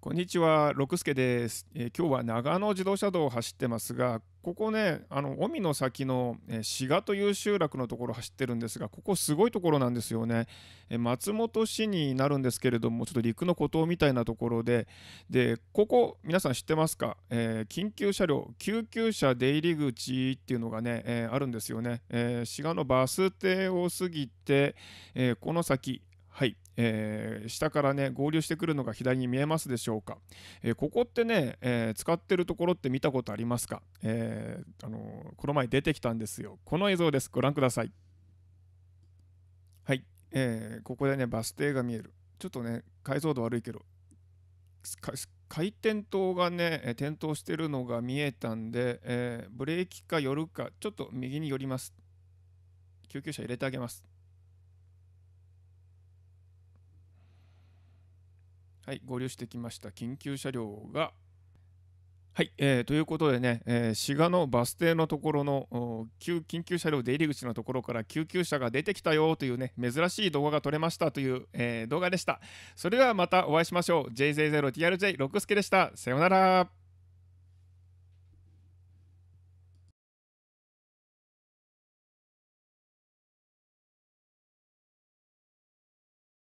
こんにちは、六助です、えー、今日は長野自動車道を走ってますが、ここね、あの海の先の、えー、志賀という集落のところ走ってるんですが、ここすごいところなんですよね。えー、松本市になるんですけれども、ちょっと陸の孤島みたいなところで、で、ここ、皆さん知ってますか、えー、緊急車両、救急車出入り口っていうのがね、えあるんですよね。え志賀のバス停を過ぎて、えこの先、はい、えー、下からね合流してくるのが左に見えますでしょうか、えー、ここってね、えー、使ってるところって見たことありますか、えあのこの前出てきたんですよこの映像ですご覧くださいはい、えここでねバス停が見えるちょっとね解像度悪いけど回転灯がね点灯してるのが見えたんで、えブレーキか寄るかちょっと右に寄ります救急車入れてあげますはい、合流してきました緊急車両が。はい、えー、ということでね、えー、滋賀のバス停のところの旧緊急車両出入り口のところから救急車が出てきたよというね、珍しい動画が撮れましたという、えー、動画でした。それではまたお会いしましょう。JJ0TRJ 六助でした。さようなら。